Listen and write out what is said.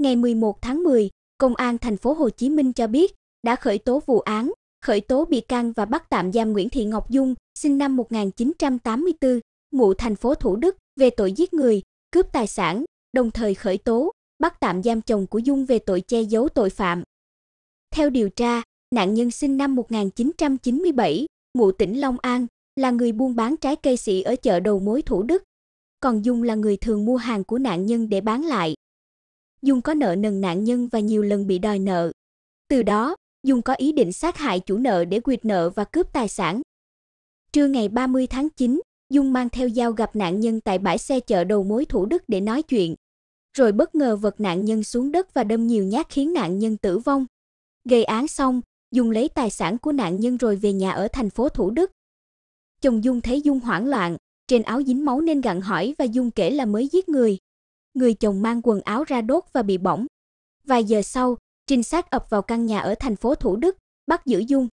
ngày 11 tháng 10, Công an thành phố Hồ Chí Minh cho biết đã khởi tố vụ án, khởi tố bị can và bắt tạm giam Nguyễn Thị Ngọc Dung, sinh năm 1984, ngụ thành phố Thủ Đức về tội giết người, cướp tài sản, đồng thời khởi tố, bắt tạm giam chồng của Dung về tội che giấu tội phạm. Theo điều tra, nạn nhân sinh năm 1997, ngụ tỉnh Long An, là người buôn bán trái cây sỉ ở chợ đầu mối Thủ Đức. Còn Dung là người thường mua hàng của nạn nhân để bán lại. Dung có nợ nần nạn nhân và nhiều lần bị đòi nợ. Từ đó, Dung có ý định sát hại chủ nợ để quyệt nợ và cướp tài sản. Trưa ngày 30 tháng 9, Dung mang theo dao gặp nạn nhân tại bãi xe chợ đầu mối Thủ Đức để nói chuyện. Rồi bất ngờ vật nạn nhân xuống đất và đâm nhiều nhát khiến nạn nhân tử vong. Gây án xong, Dung lấy tài sản của nạn nhân rồi về nhà ở thành phố Thủ Đức. Chồng Dung thấy Dung hoảng loạn, trên áo dính máu nên gặn hỏi và Dung kể là mới giết người người chồng mang quần áo ra đốt và bị bỏng. Vài giờ sau, trinh sát ập vào căn nhà ở thành phố Thủ Đức, bắt giữ Dung.